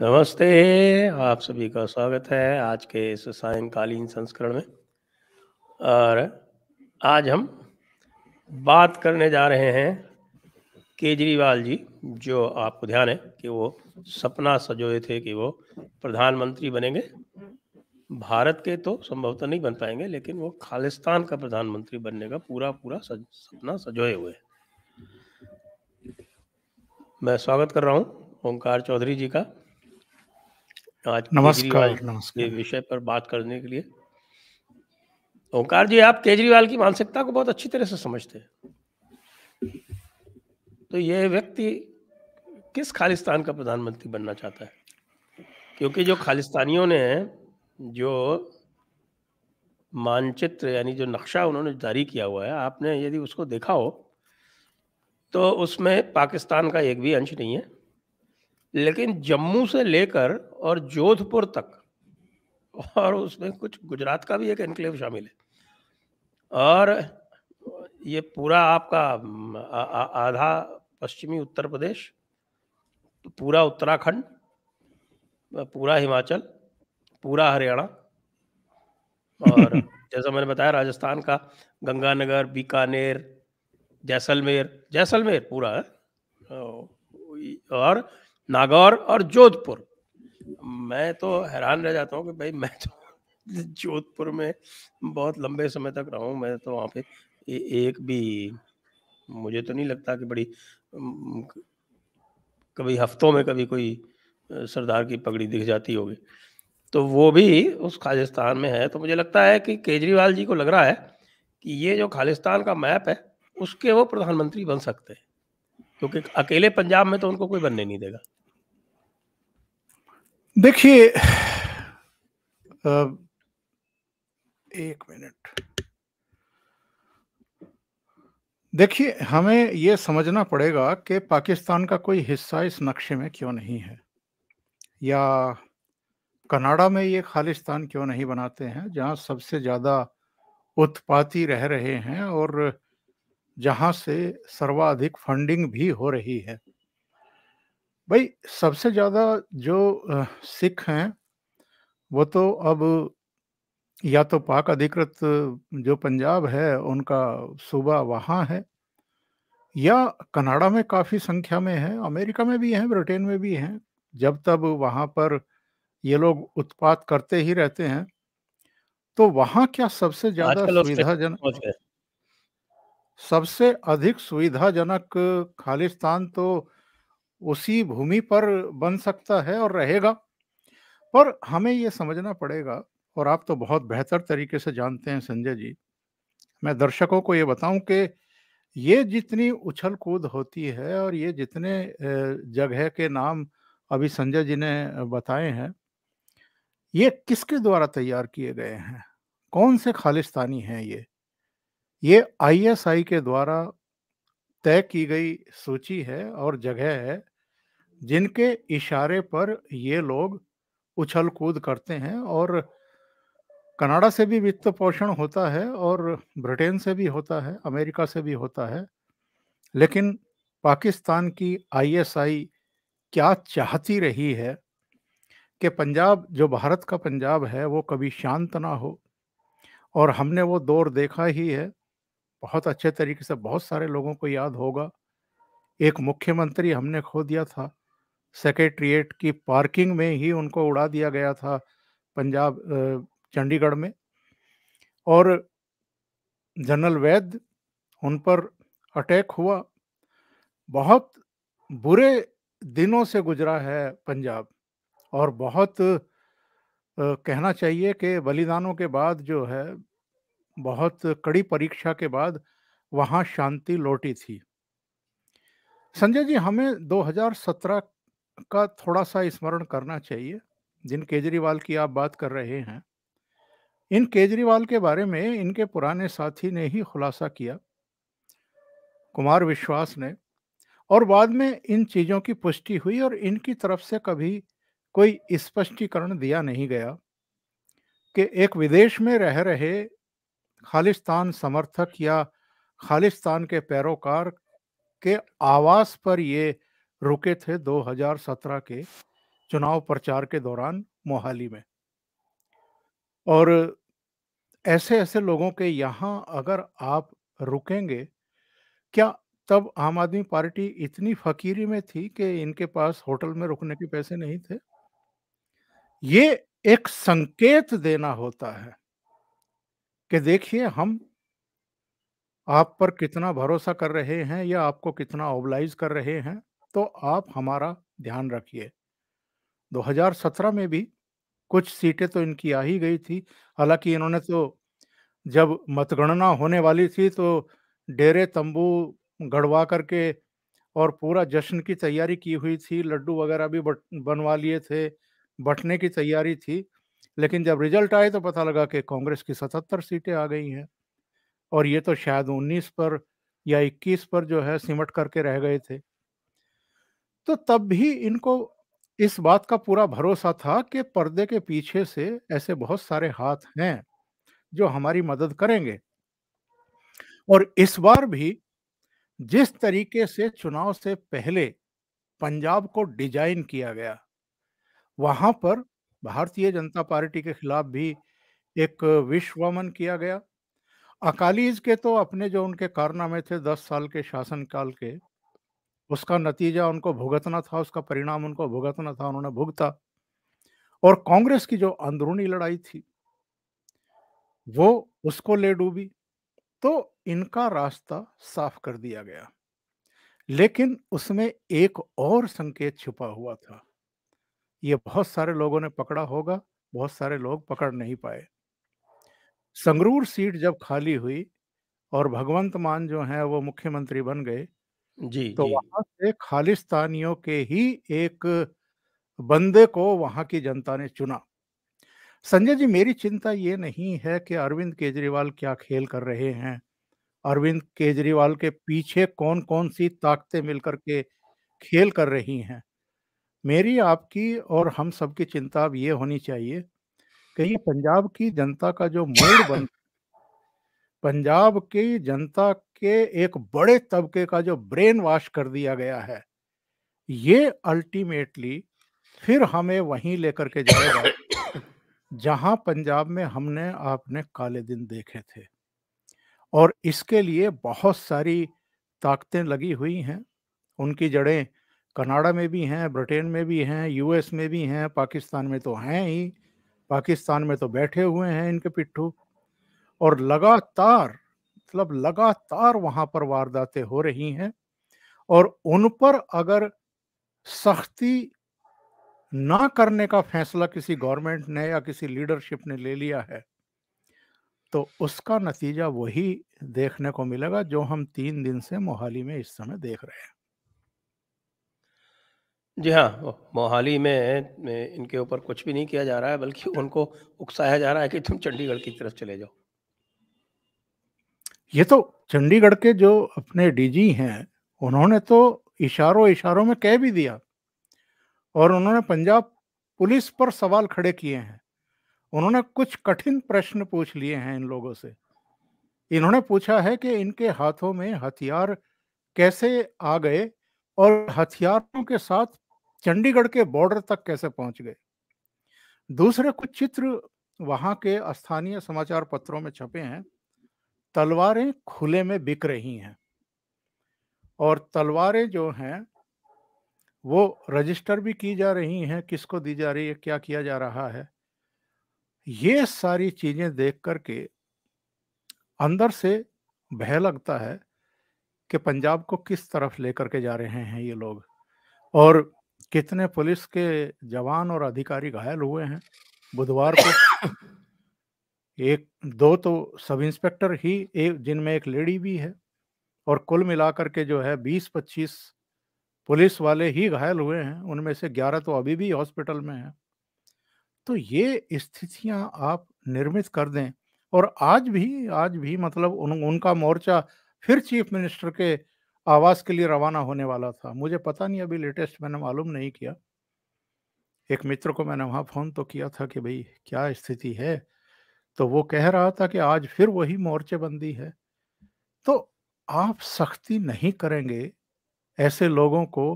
नमस्ते आप सभी का स्वागत है आज के इस सायंकालीन संस्करण में और आज हम बात करने जा रहे हैं केजरीवाल जी जो आपको ध्यान है कि वो सपना सजोए थे कि वो प्रधानमंत्री बनेंगे भारत के तो संभवतः नहीं बन पाएंगे लेकिन वो खालिस्तान का प्रधानमंत्री बनने का पूरा पूरा सज, सपना सजोए हुए मैं स्वागत कर रहा हूँ ओंकार चौधरी जी का आज नमस्कार नमस्कार विषय पर बात करने के लिए ओंकार जी आप केजरीवाल की मानसिकता को बहुत अच्छी तरह से समझते हैं तो यह व्यक्ति किस खालिस्तान का प्रधानमंत्री बनना चाहता है क्योंकि जो खालिस्तानियों ने जो मानचित्र यानी जो नक्शा उन्होंने जारी किया हुआ है आपने यदि उसको देखा हो तो उसमें पाकिस्तान का एक भी अंश नहीं है लेकिन जम्मू से लेकर और जोधपुर तक और उसमें कुछ गुजरात का भी एक एनक्लेव शामिल है और ये पूरा आपका आधा पश्चिमी उत्तर प्रदेश पूरा उत्तराखंड पूरा हिमाचल पूरा हरियाणा और जैसा मैंने बताया राजस्थान का गंगानगर बीकानेर जैसलमेर जैसलमेर पूरा है और नागौर और जोधपुर मैं तो हैरान रह जाता हूँ कि भाई मैं तो जोधपुर में बहुत लंबे समय तक रहा हूँ मैं तो वहाँ पे एक भी मुझे तो नहीं लगता कि बड़ी कभी हफ्तों में कभी कोई सरदार की पगड़ी दिख जाती होगी तो वो भी उस खालिस्तान में है तो मुझे लगता है कि केजरीवाल जी को लग रहा है कि ये जो खालिस्तान का मैप है उसके वो प्रधानमंत्री बन सकते हैं क्योंकि अकेले पंजाब में तो उनको कोई बनने नहीं देगा देखिए एक मिनट देखिए हमें ये समझना पड़ेगा कि पाकिस्तान का कोई हिस्सा इस नक्शे में क्यों नहीं है या कनाडा में ये खालिस्तान क्यों नहीं बनाते हैं जहां सबसे ज़्यादा उत्पाती रह रहे हैं और जहां से सर्वाधिक फंडिंग भी हो रही है भाई सबसे ज़्यादा जो सिख हैं वो तो अब या तो पाक अधिकृत जो पंजाब है उनका सूबा वहाँ है या कनाडा में काफ़ी संख्या में है अमेरिका में भी हैं ब्रिटेन में भी हैं जब तब वहाँ पर ये लोग उत्पात करते ही रहते हैं तो वहाँ क्या सबसे ज़्यादा सुविधाजनक सबसे अधिक सुविधाजनक खालिस्तान तो उसी भूमि पर बन सकता है और रहेगा पर हमें ये समझना पड़ेगा और आप तो बहुत बेहतर तरीके से जानते हैं संजय जी मैं दर्शकों को ये बताऊं कि ये जितनी उछल कूद होती है और ये जितने जगह के नाम अभी संजय जी ने बताए हैं ये किसके द्वारा तैयार किए गए हैं कौन से खालिस्तानी हैं ये ये आईएसआई के द्वारा तय की गई सूची है और जगह है जिनके इशारे पर ये लोग उछल कूद करते हैं और कनाडा से भी वित्त पोषण होता है और ब्रिटेन से भी होता है अमेरिका से भी होता है लेकिन पाकिस्तान की आईएसआई क्या चाहती रही है कि पंजाब जो भारत का पंजाब है वो कभी शांत ना हो और हमने वो दौर देखा ही है बहुत अच्छे तरीके से बहुत सारे लोगों को याद होगा एक मुख्यमंत्री हमने खो दिया था सेक्रेटरीट की पार्किंग में ही उनको उड़ा दिया गया था पंजाब चंडीगढ़ में और जनरल वैद उन पर अटैक हुआ बहुत बुरे दिनों से गुजरा है पंजाब और बहुत कहना चाहिए कि बलिदानों के बाद जो है बहुत कड़ी परीक्षा के बाद वहां शांति लौटी थी संजय जी हमें 2017 का थोड़ा सा स्मरण करना चाहिए जिन केजरीवाल की आप बात कर रहे हैं इन केजरीवाल के बारे में इनके पुराने साथी ने ही खुलासा किया कुमार विश्वास ने और बाद में इन चीज़ों की पुष्टि हुई और इनकी तरफ से कभी कोई स्पष्टीकरण दिया नहीं गया कि एक विदेश में रह रहे खालिस्तान समर्थक या खालिस्तान के पैरोकार के आवास पर ये रुके थे 2017 के चुनाव प्रचार के दौरान मोहाली में और ऐसे ऐसे लोगों के यहाँ अगर आप रुकेंगे क्या तब आम आदमी पार्टी इतनी फकीरी में थी कि इनके पास होटल में रुकने के पैसे नहीं थे ये एक संकेत देना होता है कि देखिए हम आप पर कितना भरोसा कर रहे हैं या आपको कितना ओबलाइज कर रहे हैं तो आप हमारा ध्यान रखिए 2017 में भी कुछ सीटें तो इनकी आ ही गई थी हालांकि इन्होंने तो जब मतगणना होने वाली थी तो डेरे तंबू गड़वा करके और पूरा जश्न की तैयारी की हुई थी लड्डू वगैरह भी बनवा लिए थे बटने की तैयारी थी लेकिन जब रिजल्ट आए तो पता लगा कि कांग्रेस की सतहत्तर सीटें आ गई हैं और ये तो शायद 19 पर या 21 पर जो है सिमट करके रह गए थे तो तब भी इनको इस बात का पूरा भरोसा था कि पर्दे के पीछे से ऐसे बहुत सारे हाथ हैं जो हमारी मदद करेंगे और इस बार भी जिस तरीके से चुनाव से पहले पंजाब को डिजाइन किया गया वहां पर भारतीय जनता पार्टी के खिलाफ भी एक विश्वमन किया गया अकालीज के तो अपने जो उनके कारनामे थे दस साल के शासनकाल के उसका नतीजा उनको भुगतना था उसका परिणाम उनको भुगतना था उन्होंने भुगता और कांग्रेस की जो अंदरूनी लड़ाई थी वो उसको ले डूबी तो इनका रास्ता साफ कर दिया गया लेकिन उसमें एक और संकेत छुपा हुआ था ये बहुत सारे लोगों ने पकड़ा होगा बहुत सारे लोग पकड़ नहीं पाए संगरूर सीट जब खाली हुई और भगवंत मान जो है वो मुख्यमंत्री बन गए जी तो वहां से खालिस्तानियों के ही एक बंदे को वहां की जनता ने चुना संजय जी मेरी चिंता ये नहीं है कि अरविंद केजरीवाल क्या खेल कर रहे हैं अरविंद केजरीवाल के पीछे कौन कौन सी ताकतें मिलकर के खेल कर रही हैं मेरी आपकी और हम सबकी चिंता अब ये होनी चाहिए कहीं पंजाब की जनता का जो मूड बन पंजाब की जनता के एक बड़े तबके का जो ब्रेन वॉश कर दिया गया है ये अल्टीमेटली फिर हमें वहीं लेकर के जाएगा जहां पंजाब में हमने आपने काले दिन देखे थे और इसके लिए बहुत सारी ताकतें लगी हुई हैं उनकी जड़ें कनाडा में भी हैं ब्रिटेन में भी हैं यूएस में भी हैं पाकिस्तान में तो हैं ही पाकिस्तान में तो बैठे हुए हैं इनके पिट्ठू और लगातार मतलब लगातार वहां पर वारदातें हो रही हैं और उन पर अगर सख्ती ना करने का फैसला किसी गवर्नमेंट ने या किसी लीडरशिप ने ले लिया है तो उसका नतीजा वही देखने को मिलेगा जो हम तीन दिन से मोहाली में इस समय देख रहे हैं जी हाँ, मोहाली में में इनके ऊपर कुछ भी नहीं किया जा रहा है, बल्कि उनको उकसाया जा रहा है कि तुम चंडीगढ़ की तरफ चले जाओ। ये तो चंडीगढ़ के जो अपने डीजी हैं, उन्होंने तो इशारों-इशारों में कह भी दिया और उन्होंने पंजाब पुलिस पर सवाल खड़े किए हैं। उन्होंने कुछ कठिन प्रश्न पूछ लिए हैं इन लोगों से। इन्होंने पूछा है कि इनके हाथों में हथियार कैसे आ गए और हथियारों के साथ चंडीगढ़ के बॉर्डर तक कैसे पहुंच गए दूसरे कुछ चित्र वहां के स्थानीय समाचार पत्रों में छपे हैं तलवारें खुले में बिक रही हैं और तलवारें जो हैं वो रजिस्टर भी की जा रही हैं किसको दी जा रही है क्या किया जा रहा है ये सारी चीजें देख करके अंदर से भय लगता है कि पंजाब को किस तरफ लेकर के जा रहे हैं ये लोग और कितने पुलिस के जवान और अधिकारी घायल हुए हैं बुधवार को एक दो तो सब इंस्पेक्टर ही एक जिनमें एक लेडी भी है और कुल मिलाकर के जो है बीस पच्चीस पुलिस वाले ही घायल हुए हैं उनमें से ग्यारह तो अभी भी हॉस्पिटल में हैं तो ये स्थितियां आप निर्मित कर दें और आज भी आज भी मतलब उन, उनका मोर्चा फिर चीफ मिनिस्टर के आवास के लिए रवाना होने वाला था मुझे पता नहीं अभी लेटेस्ट मैंने मालूम नहीं किया एक मित्र को मैंने वहाँ फ़ोन तो किया था कि भाई क्या स्थिति है तो वो कह रहा था कि आज फिर वही मोर्चेबंदी है तो आप सख्ती नहीं करेंगे ऐसे लोगों को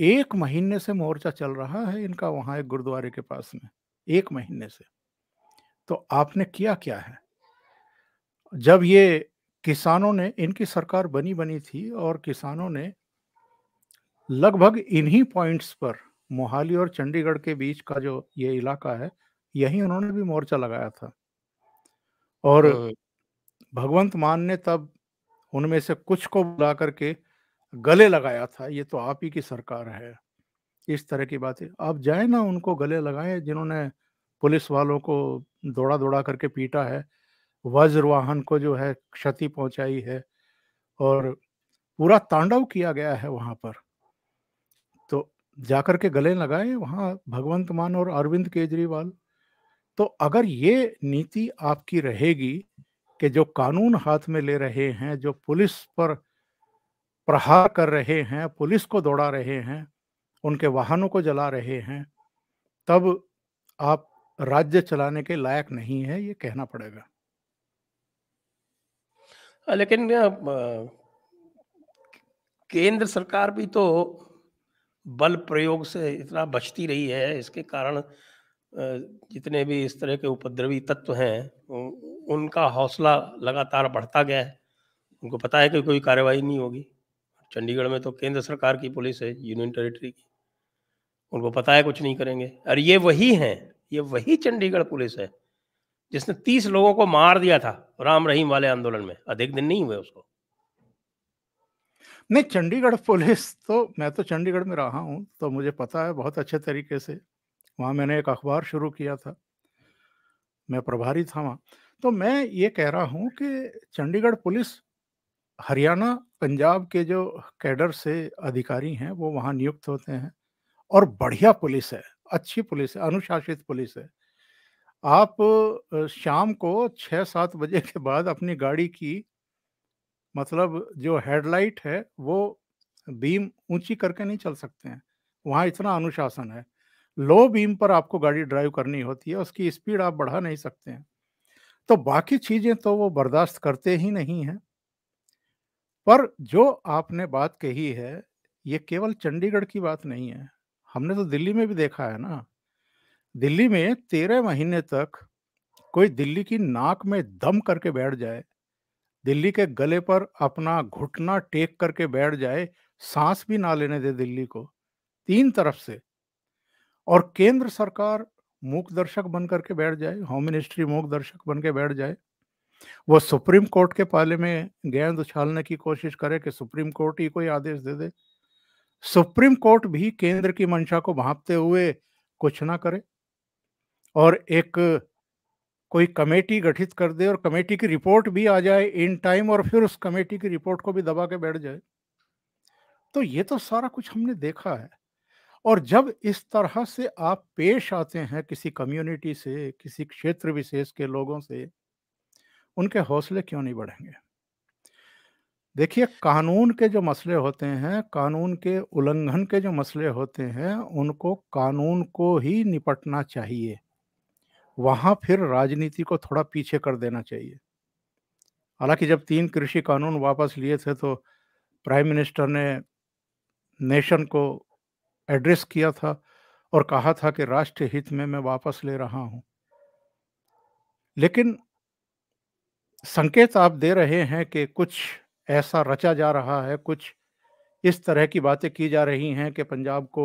एक महीने से मोर्चा चल रहा है इनका वहाँ एक गुरुद्वारे के पास में एक महीने से तो आपने किया क्या है जब ये किसानों ने इनकी सरकार बनी बनी थी और किसानों ने लगभग इन्हीं पॉइंट्स पर मोहाली और चंडीगढ़ के बीच का जो ये इलाका है यही उन्होंने भी मोर्चा लगाया था और हाँ। भगवंत मान ने तब उनमें से कुछ को बुला करके गले लगाया था ये तो आप ही की सरकार है इस तरह की बातें आप जाए ना उनको गले लगाएं जिन्होंने पुलिस वालों को दौड़ा दौड़ा करके पीटा है वज्रवाहन को जो है क्षति पहुंचाई है और पूरा तांडव किया गया है वहां पर तो जाकर के गले लगाए वहां भगवंत मान और अरविंद केजरीवाल तो अगर ये नीति आपकी रहेगी कि जो कानून हाथ में ले रहे हैं जो पुलिस पर प्रहार कर रहे हैं पुलिस को दौड़ा रहे हैं उनके वाहनों को जला रहे हैं तब आप राज्य चलाने के लायक नहीं है ये कहना पड़ेगा लेकिन केंद्र सरकार भी तो बल प्रयोग से इतना बचती रही है इसके कारण जितने भी इस तरह के उपद्रवी तत्व हैं उनका हौसला लगातार बढ़ता गया है उनको पता है कि कोई कार्रवाई नहीं होगी चंडीगढ़ में तो केंद्र सरकार की पुलिस है यूनियन टेरिटरी की उनको पता है कुछ नहीं करेंगे और ये वही हैं ये वही चंडीगढ़ पुलिस है जिसने तीस लोगों को मार दिया था राम रहीम वाले आंदोलन में अधिक दिन नहीं हुए उसको नहीं चंडीगढ़ पुलिस तो मैं तो चंडीगढ़ में रहा हूँ तो मुझे पता है बहुत अच्छे तरीके से वहां मैंने एक अखबार शुरू किया था मैं प्रभारी था वहां तो मैं ये कह रहा हूँ कि चंडीगढ़ पुलिस हरियाणा पंजाब के जो कैडर से अधिकारी हैं वो वहाँ नियुक्त होते हैं और बढ़िया पुलिस है अच्छी पुलिस है अनुशासित पुलिस है आप शाम को छः सात बजे के बाद अपनी गाड़ी की मतलब जो हेडलाइट है, वो बीम ऊंची करके नहीं चल सकते हैं। वहाँ इतना अनुशासन है। लो बीम पर आपको गाड़ी ड्राइव करनी होती है, उसकी स्पीड आप बढ़ा नहीं सकते हैं। तो बाकी चीज़ें तो वो बर्दाश्त करते ही नहीं हैं। पर जो आपने बात कही है, ये केवल चंडीगढ़ की बात नहीं है। हमने तो दिल्ली में भी देखा है ना। दिल्ली में तेरह महीने तक कोई दिल्ली की नाक में दम करके बैठ जाए दिल्ली के गले पर अपना घुटना टेक करके बैठ जाए सांस भी ना लेने दे दिल्ली को तीन तरफ से और केंद्र सरकार मूक दर्शक बन करके बैठ जाए होम मिनिस्ट्री मूक दर्शक बन के बैठ जाए वो सुप्रीम कोर्ट के पाले में गेंद उछालने की कोशिश करे कि सुप्रीम कोर्ट ही कोई आदेश दे दे सुप्रीम कोर्ट भी केंद्र की मंशा को भांपते हुए कुछ ना करे और एक कोई कमेटी गठित कर दे और कमेटी की रिपोर्ट भी आ जाए इन टाइम और फिर उस कमेटी की रिपोर्ट को भी दबा के बैठ जाए तो ये तो सारा कुछ हमने देखा है और जब इस तरह से आप पेश आते हैं किसी कम्युनिटी से किसी क्षेत्र विशेष के लोगों से उनके हौसले क्यों नहीं बढ़ेंगे देखिए कानून के जो मसले होते हैं कानून के उल्लंघन के जो मसले होते हैं उनको कानून को ही निपटना चाहिए वहां फिर राजनीति को थोड़ा पीछे कर देना चाहिए हालांकि जब तीन कृषि कानून वापस लिए थे तो प्राइम मिनिस्टर ने नेशन को एड्रेस किया था और कहा था कि राष्ट्र हित में मैं वापस ले रहा हूं लेकिन संकेत आप दे रहे हैं कि कुछ ऐसा रचा जा रहा है कुछ इस तरह की बातें की जा रही हैं कि पंजाब को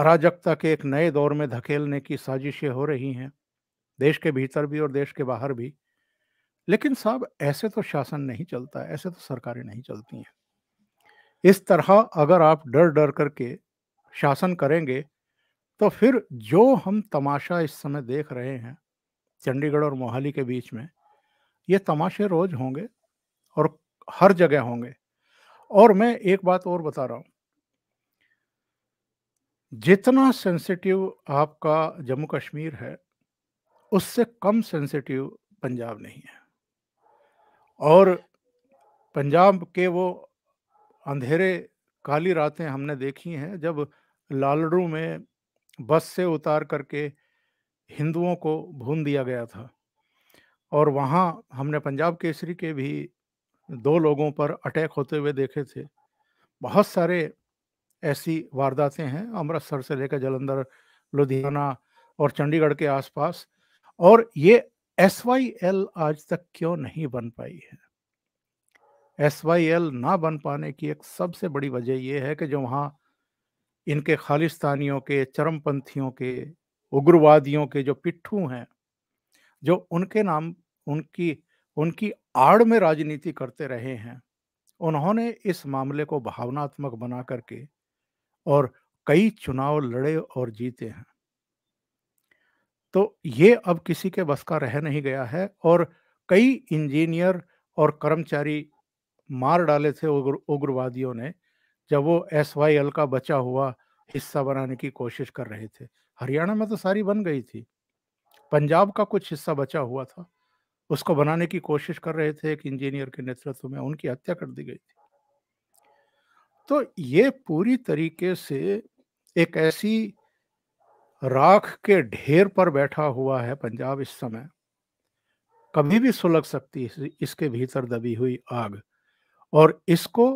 अराजकता के एक नए दौर में धकेलने की साजिशें हो रही हैं देश के भीतर भी और देश के बाहर भी लेकिन साहब ऐसे तो शासन नहीं चलता ऐसे तो सरकारें नहीं चलती हैं इस तरह अगर आप डर डर करके शासन करेंगे तो फिर जो हम तमाशा इस समय देख रहे हैं चंडीगढ़ और मोहाली के बीच में ये तमाशे रोज होंगे और हर जगह होंगे और मैं एक बात और बता रहा हूँ जितना सेंसिटिव आपका जम्मू कश्मीर है उससे कम सेंसिटिव पंजाब नहीं है और पंजाब के वो अंधेरे काली रातें हमने देखी हैं जब लालड़ू में बस से उतार करके हिंदुओं को भून दिया गया था और वहाँ हमने पंजाब केसरी के भी दो लोगों पर अटैक होते हुए देखे थे बहुत सारे ऐसी वारदातें हैं अमृतसर से लेकर जलंधर लुधियाना और चंडीगढ़ के आसपास और ये एस वाई एल आज तक क्यों नहीं बन पाई है एस वाई एल ना बन पाने की एक सबसे बड़ी वजह यह है कि जो वहाँ इनके खालिस्तानियों के चरमपंथियों के उग्रवादियों के जो पिट्ठू हैं जो उनके नाम उनकी उनकी आड़ में राजनीति करते रहे हैं उन्होंने इस मामले को भावनात्मक बना करके और कई चुनाव लड़े और जीते हैं तो ये अब किसी के बस का रह नहीं गया है और कई इंजीनियर और कर्मचारी मार डाले थे उग्र उग्रवादियों ने जब वो एस वाई एल का बचा हुआ हिस्सा बनाने की कोशिश कर रहे थे हरियाणा में तो सारी बन गई थी पंजाब का कुछ हिस्सा बचा हुआ था उसको बनाने की कोशिश कर रहे थे एक इंजीनियर के नेतृत्व में उनकी हत्या कर दी गई थी तो ये पूरी तरीके से एक ऐसी राख के ढेर पर बैठा हुआ है पंजाब इस समय कभी भी सुलग सकती है इसके भीतर दबी हुई आग और इसको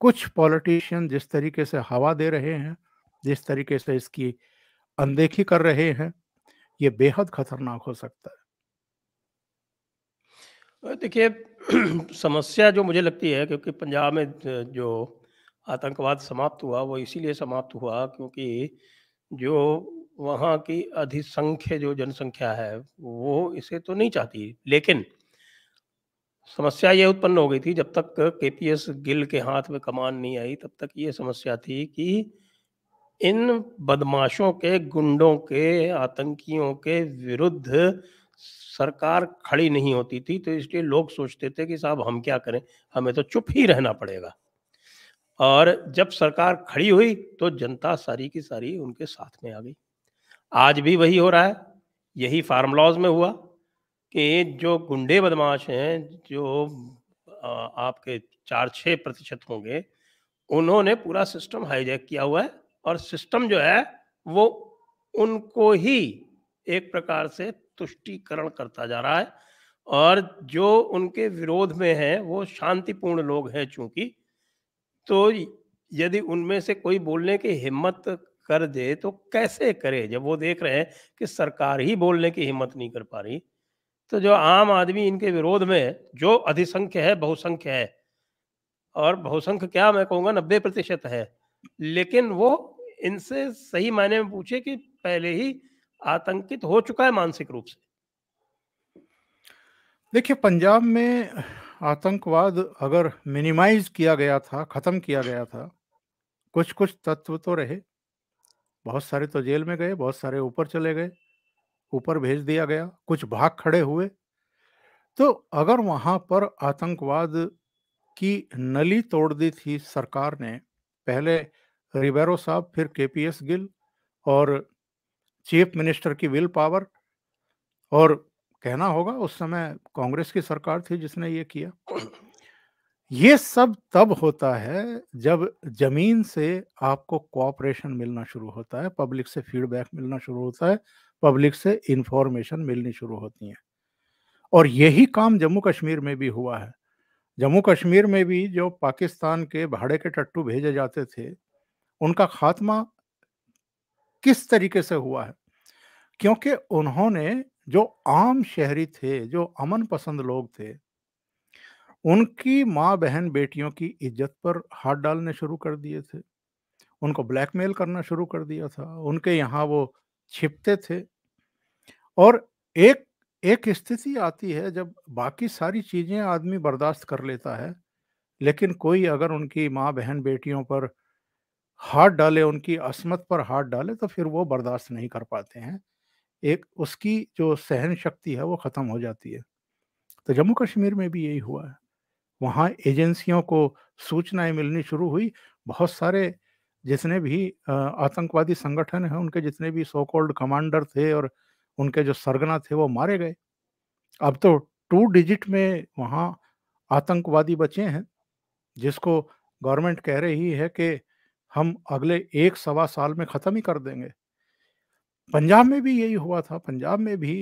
कुछ पॉलिटिशियन जिस तरीके से हवा दे रहे हैं जिस तरीके से इसकी अनदेखी कर रहे हैं ये बेहद खतरनाक हो सकता है देखिए समस्या जो मुझे लगती है क्योंकि पंजाब में जो आतंकवाद समाप्त हुआ वो इसीलिए समाप्त हुआ क्योंकि जो वहाँ की अधिसंख्य जो जनसंख्या है वो इसे तो नहीं चाहती लेकिन समस्या ये उत्पन्न हो गई थी जब तक के पी एस गिल के हाथ में कमान नहीं आई तब तक ये समस्या थी कि इन बदमाशों के गुंडों के आतंकियों के विरुद्ध सरकार खड़ी नहीं होती थी तो इसलिए लोग सोचते थे कि साहब हम क्या करें हमें तो चुप ही रहना पड़ेगा और जब सरकार खड़ी हुई तो जनता सारी की सारी उनके साथ में आ गई आज भी वही हो रहा है यही लॉज में हुआ कि जो गुंडे बदमाश हैं जो आपके चार छः प्रतिशत होंगे उन्होंने पूरा सिस्टम हाईजैक किया हुआ है और सिस्टम जो है वो उनको ही एक प्रकार से तुष्टीकरण करता जा रहा है और जो उनके विरोध में है वो शांतिपूर्ण लोग हैं चूंकि तो यदि उनमें से कोई बोलने की हिम्मत कर दे तो कैसे करे जब वो देख रहे हैं कि सरकार ही बोलने की हिम्मत नहीं कर पा रही तो जो आम आदमी इनके विरोध में जो अधिसंख्य है बहुसंख्य है और बहुसंख्य क्या मैं कहूँगा नब्बे प्रतिशत है लेकिन वो इनसे सही मायने में पूछे कि पहले ही आतंकित हो चुका है मानसिक रूप से देखिए पंजाब में आतंकवाद अगर मिनिमाइज किया गया था ख़त्म किया गया था कुछ कुछ तत्व तो रहे बहुत सारे तो जेल में गए बहुत सारे ऊपर चले गए ऊपर भेज दिया गया कुछ भाग खड़े हुए तो अगर वहाँ पर आतंकवाद की नली तोड़ दी थी सरकार ने पहले रिबेरो साहब फिर केपीएस गिल और चीफ मिनिस्टर की विल पावर और कहना होगा उस समय कांग्रेस की सरकार थी जिसने ये किया ये सब तब होता है जब जमीन से आपको कोऑपरेशन मिलना शुरू होता है पब्लिक से फीडबैक मिलना शुरू होता है पब्लिक से इंफॉर्मेशन मिलनी शुरू होती है और यही काम जम्मू कश्मीर में भी हुआ है जम्मू कश्मीर में भी जो पाकिस्तान के भाड़े के टट्टू भेजे जाते थे उनका खात्मा किस तरीके से हुआ है क्योंकि उन्होंने जो आम शहरी थे जो अमन पसंद लोग थे उनकी माँ बहन बेटियों की इज्जत पर हाथ डालने शुरू कर दिए थे उनको ब्लैकमेल करना शुरू कर दिया था उनके यहाँ वो छिपते थे और एक एक स्थिति आती है जब बाकी सारी चीज़ें आदमी बर्दाश्त कर लेता है लेकिन कोई अगर उनकी माँ बहन बेटियों पर हाथ डाले उनकी असमत पर हाथ डाले तो फिर वो बर्दाश्त नहीं कर पाते हैं एक उसकी जो सहन शक्ति है वो ख़त्म हो जाती है तो जम्मू कश्मीर में भी यही हुआ है वहाँ एजेंसियों को सूचनाएं मिलनी शुरू हुई बहुत सारे जितने भी आतंकवादी संगठन हैं उनके जितने भी सो कॉल्ड कमांडर थे और उनके जो सरगना थे वो मारे गए अब तो टू डिजिट में वहाँ आतंकवादी बचे हैं जिसको गवर्नमेंट कह रही है कि हम अगले एक सवा साल में ख़त्म ही कर देंगे पंजाब में भी यही हुआ था पंजाब में भी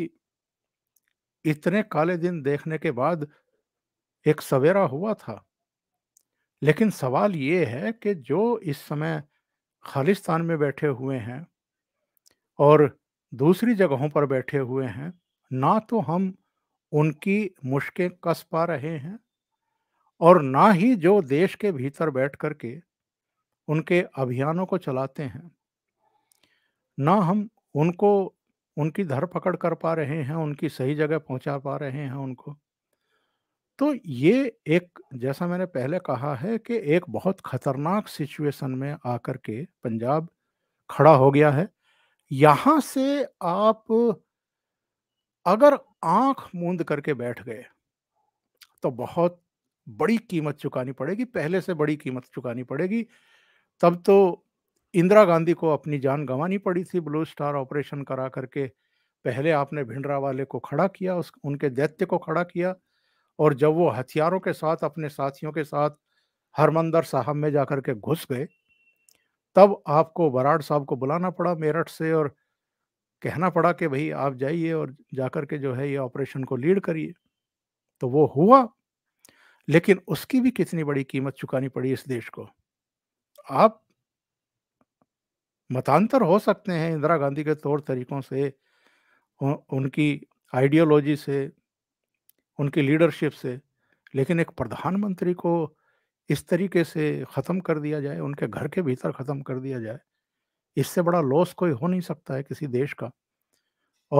इतने काले दिन देखने के बाद एक सवेरा हुआ था लेकिन सवाल ये है कि जो इस समय खालिस्तान में बैठे हुए हैं और दूसरी जगहों पर बैठे हुए हैं ना तो हम उनकी मुश्कें कस पा रहे हैं और ना ही जो देश के भीतर बैठ कर के उनके अभियानों को चलाते हैं ना हम उनको उनकी धरपकड़ कर पा रहे हैं उनकी सही जगह पहुंचा पा रहे हैं उनको तो ये एक जैसा मैंने पहले कहा है कि एक बहुत खतरनाक सिचुएशन में आकर के पंजाब खड़ा हो गया है यहाँ से आप अगर आंख मूंद करके बैठ गए तो बहुत बड़ी कीमत चुकानी पड़ेगी पहले से बड़ी कीमत चुकानी पड़ेगी तब तो इंदिरा गांधी को अपनी जान गंवानी पड़ी थी ब्लू स्टार ऑपरेशन करा करके पहले आपने भिंडरा वाले को खड़ा किया उस उनके दैत्य को खड़ा किया और जब वो हथियारों के साथ अपने साथियों के साथ हरमंदर साहब में जाकर के घुस गए तब आपको बराड़ साहब को बुलाना पड़ा मेरठ से और कहना पड़ा कि भाई आप जाइए और जाकर के जो है ये ऑपरेशन को लीड करिए तो वो हुआ लेकिन उसकी भी कितनी बड़ी कीमत चुकानी पड़ी इस देश को आप मतांतर हो सकते हैं इंदिरा गांधी के तौर तरीकों से उनकी आइडियोलॉजी से उनकी लीडरशिप से लेकिन एक प्रधानमंत्री को इस तरीके से ख़त्म कर दिया जाए उनके घर के भीतर ख़त्म कर दिया जाए इससे बड़ा लॉस कोई हो नहीं सकता है किसी देश का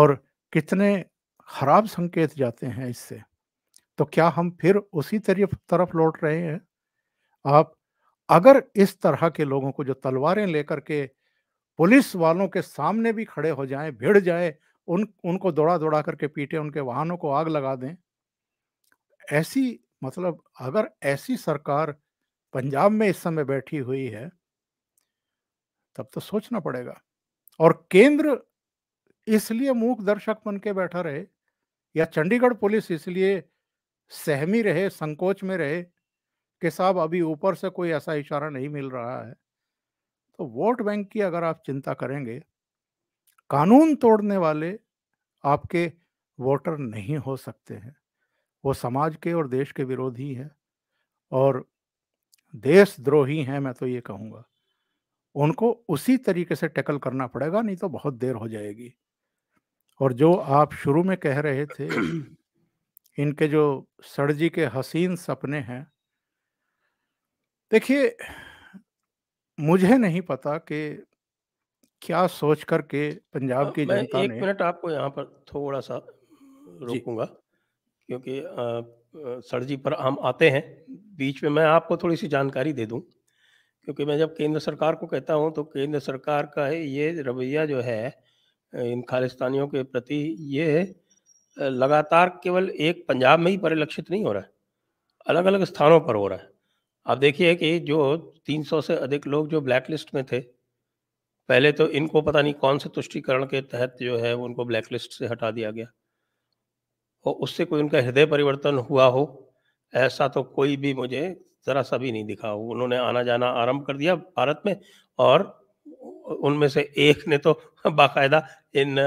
और कितने खराब संकेत जाते हैं इससे तो क्या हम फिर उसी तरफ तरफ लौट रहे हैं आप अगर इस तरह के लोगों को जो तलवारें लेकर के पुलिस वालों के सामने भी खड़े हो जाएं भिड़ जाए उन उनको दौड़ा दौड़ा करके पीटे उनके वाहनों को आग लगा दें ऐसी मतलब अगर ऐसी सरकार पंजाब में इस समय बैठी हुई है तब तो सोचना पड़ेगा और केंद्र इसलिए मूक दर्शक बन के बैठा रहे या चंडीगढ़ पुलिस इसलिए सहमी रहे संकोच में रहे कि साहब अभी ऊपर से कोई ऐसा इशारा नहीं मिल रहा है तो वोट बैंक की अगर आप चिंता करेंगे कानून तोड़ने वाले आपके वोटर नहीं हो सकते हैं वो समाज के और देश के विरोधी हैं और देशद्रोही हैं मैं तो ये कहूँगा उनको उसी तरीके से टैकल करना पड़ेगा नहीं तो बहुत देर हो जाएगी और जो आप शुरू में कह रहे थे इनके जो सड़जी के हसीन सपने हैं देखिए मुझे नहीं पता कि क्या सोच करके पंजाब की जनता ने एक मिनट आपको यहाँ पर थोड़ा सा रोकूंगा क्योंकि सर जी पर हम आते हैं बीच में मैं आपको थोड़ी सी जानकारी दे दूं क्योंकि मैं जब केंद्र सरकार को कहता हूं तो केंद्र सरकार का ये रवैया जो है इन खालिस्तानियों के प्रति ये लगातार केवल एक पंजाब में ही परिलक्षित नहीं हो रहा है अलग अलग स्थानों पर हो रहा है आप देखिए कि जो 300 से अधिक लोग जो ब्लैक लिस्ट में थे पहले तो इनको पता नहीं कौन से तुष्टिकरण के तहत जो है उनको ब्लैक लिस्ट से हटा दिया गया और उससे कोई उनका हृदय परिवर्तन हुआ हो ऐसा तो कोई भी मुझे ज़रा सा भी नहीं दिखा हो उन्होंने आना जाना आरंभ कर दिया भारत में और उनमें से एक ने तो बाकायदा इन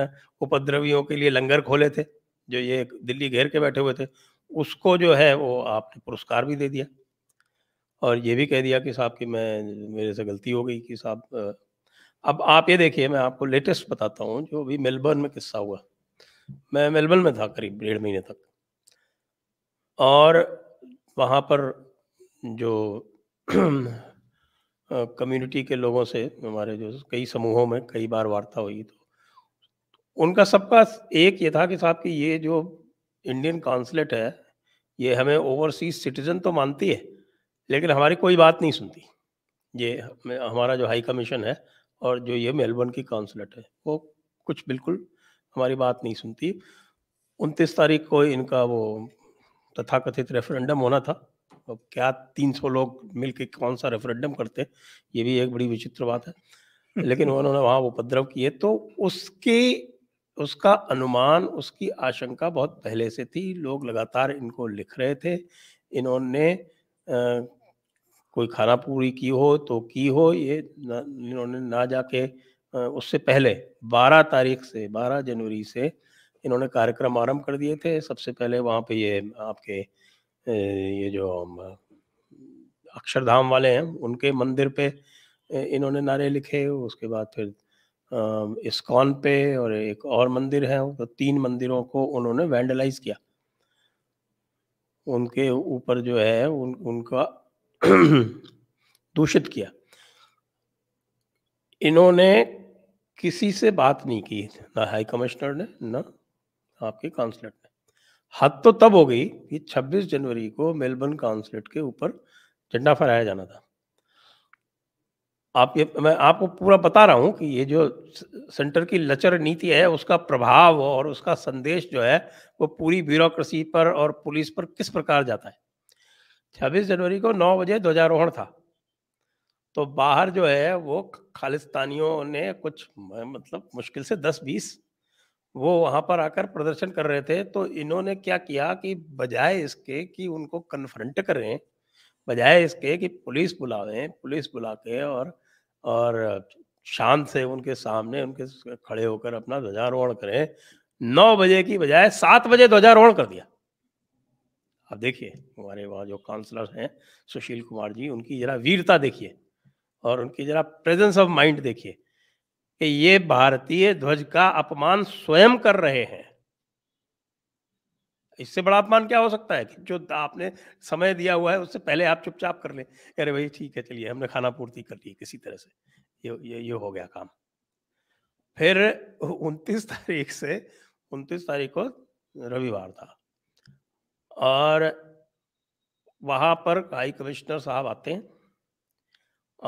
उपद्रवियों के लिए लंगर खोले थे जो ये दिल्ली घेर के बैठे हुए थे उसको जो है वो आपने पुरस्कार भी दे दिया और ये भी कह दिया कि साहब कि मैं मेरे से गलती हो गई कि साहब अब आप ये देखिए मैं आपको लेटेस्ट बताता हूँ जो अभी मेलबर्न में किस्सा हुआ मैं मेलबर्न में था करीब डेढ़ महीने तक और वहाँ पर जो कम्युनिटी के लोगों से हमारे जो कई समूहों में कई बार वार्ता हुई तो उनका सबका एक ये था कि साहब कि ये जो इंडियन काउंसलेट है ये हमें ओवरसीज सिटीजन तो मानती है लेकिन हमारी कोई बात नहीं सुनती ये हमारा जो हाई कमीशन है और जो ये मेलबर्न की काउंसलेट है वो कुछ बिल्कुल हमारी बात नहीं सुनती उनतीस तारीख को इनका वो तथाकथित रेफरेंडम होना था अब क्या 300 लोग मिल के कौन सा रेफरेंडम करते ये भी एक बड़ी विचित्र बात है लेकिन उन्होंने वहाँ उपद्रव किए तो उसके उसका अनुमान उसकी आशंका बहुत पहले से थी लोग लगातार इनको लिख रहे थे इन्होंने कोई खाना पूरी की हो तो की हो ये इन्होंने ना, ना जाके उससे पहले 12 तारीख से 12 जनवरी से इन्होंने कार्यक्रम आरंभ कर दिए थे सबसे पहले वहाँ पे ये आपके ये जो अक्षरधाम वाले हैं उनके मंदिर पे इन्होंने नारे लिखे उसके बाद फिर इस्कॉन पे और एक और मंदिर है तो तीन मंदिरों को उन्होंने वैंडलाइज किया उनके ऊपर जो है उन उनका दूषित किया इन्होंने किसी से बात नहीं की ना हाई कमिश्नर ने ना आपके काउंसलेट ने हद तो तब हो गई कि 26 जनवरी को मेलबर्न काउंसलेट के ऊपर झंडा फहराया जाना था आप ये मैं आपको पूरा बता रहा हूं कि ये जो सेंटर की लचर नीति है उसका प्रभाव और उसका संदेश जो है वो पूरी ब्यूरोक्रेसी पर और पुलिस पर किस प्रकार जाता है छब्बीस जनवरी को नौ बजे ध्वजारोहण था तो बाहर जो है वो खालिस्तानियों ने कुछ मतलब मुश्किल से दस बीस वो वहाँ पर आकर प्रदर्शन कर रहे थे तो इन्होंने क्या किया कि बजाय इसके कि उनको कन्फ्रंट करें बजाय इसके कि पुलिस बुलावें पुलिस बुला के और और शान से उनके सामने उनके खड़े होकर अपना ध्वजारोहण करें नौ बजे की बजाय सात बजे ध्वजारोहण कर दिया आप देखिए हमारे वहाँ जो काउंसलर हैं सुशील कुमार जी उनकी जरा वीरता देखिए और उनकी जरा प्रेजेंस ऑफ माइंड देखिए कि ये भारतीय ध्वज का अपमान स्वयं कर रहे हैं इससे बड़ा अपमान क्या हो सकता है कि जो आपने समय दिया हुआ है उससे पहले आप चुपचाप कर ले अरे भाई ठीक है चलिए हमने खाना पूर्ति कर ली किसी तरह से ये ये ये हो गया काम फिर 29 तारीख से उनतीस तारीख को रविवार था और वहाँ पर हाई कमिश्नर साहब आते हैं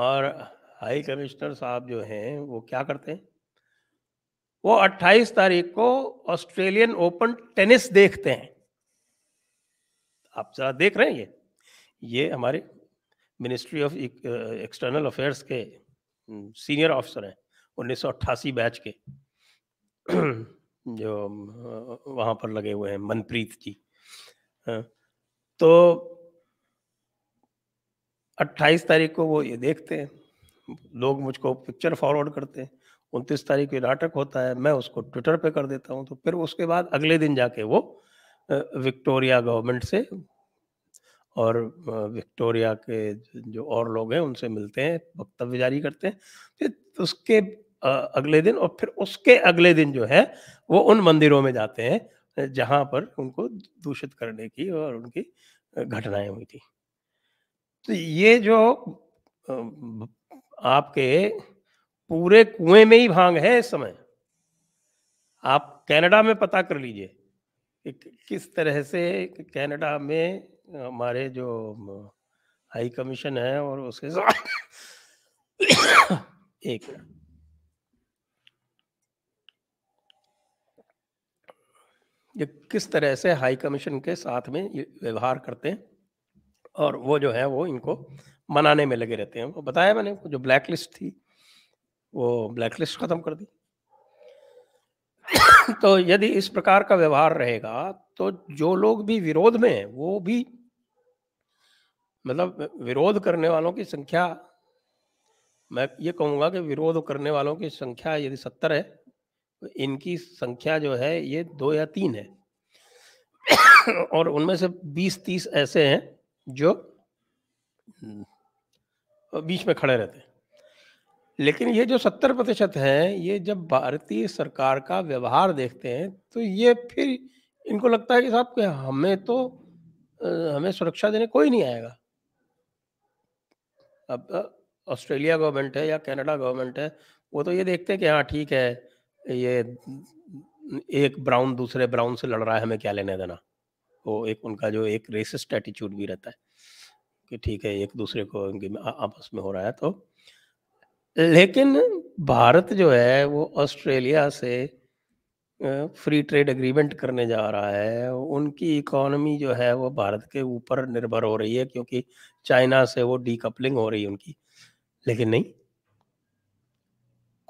और हाई कमिश्नर साहब जो हैं वो क्या करते हैं वो 28 तारीख को ऑस्ट्रेलियन ओपन टेनिस देखते हैं आप जरा देख रहे हैं ये ये हमारे मिनिस्ट्री ऑफ एक्सटर्नल अफेयर्स के सीनियर ऑफिसर हैं उन्नीस बैच के जो वहाँ पर लगे हुए हैं मनप्रीत जी हाँ। तो 28 तारीख को वो ये देखते हैं लोग मुझको पिक्चर फॉरवर्ड करते हैं उनतीस तारीख को नाटक होता है मैं उसको ट्विटर पे कर देता हूँ तो फिर उसके बाद अगले दिन जाके वो विक्टोरिया गवर्नमेंट से और विक्टोरिया के जो और लोग हैं उनसे मिलते हैं वक्तव्य जारी करते हैं फिर उसके अगले दिन और फिर उसके अगले दिन जो है वो उन मंदिरों में जाते हैं जहां पर उनको दूषित करने की और उनकी घटनाएं हुई थी तो ये जो आपके पूरे कुएं में ही भांग है इस समय आप कनाडा में पता कर लीजिए कि किस तरह से कनाडा में हमारे जो हाई कमीशन है और उसके साथ एक मिनट ये किस तरह से हाई कमीशन के साथ में व्यवहार करते हैं और वो जो है वो इनको मनाने में लगे रहते हैं वो बताया मैंने जो ब्लैक लिस्ट थी वो ब्लैक लिस्ट खत्म कर दी तो यदि इस प्रकार का व्यवहार रहेगा तो जो लोग भी विरोध में हैं वो भी मतलब विरोध करने वालों की संख्या मैं ये कहूँगा कि विरोध करने वालों की संख्या यदि सत्तर है इनकी संख्या जो है ये दो या तीन है और उनमें से बीस तीस ऐसे हैं जो बीच में खड़े रहते हैं लेकिन ये जो सत्तर प्रतिशत हैं ये जब भारतीय सरकार का व्यवहार देखते हैं तो ये फिर इनको लगता है कि साहब हमें तो हमें सुरक्षा देने कोई नहीं आएगा अब ऑस्ट्रेलिया गवर्नमेंट है या कनाडा गवर्नमेंट है वो तो ये देखते हैं कि हाँ ठीक है ये एक ब्राउन दूसरे ब्राउन से लड़ रहा है हमें क्या लेने देना वो एक उनका जो एक रेसिस्ट एटीट्यूड भी रहता है कि ठीक है एक दूसरे को आपस में हो रहा है तो लेकिन भारत जो है वो ऑस्ट्रेलिया से फ्री ट्रेड एग्रीमेंट करने जा रहा है उनकी इकोनॉमी जो है वो भारत के ऊपर निर्भर हो रही है क्योंकि चाइना से वो डीकपलिंग हो रही है उनकी लेकिन नहीं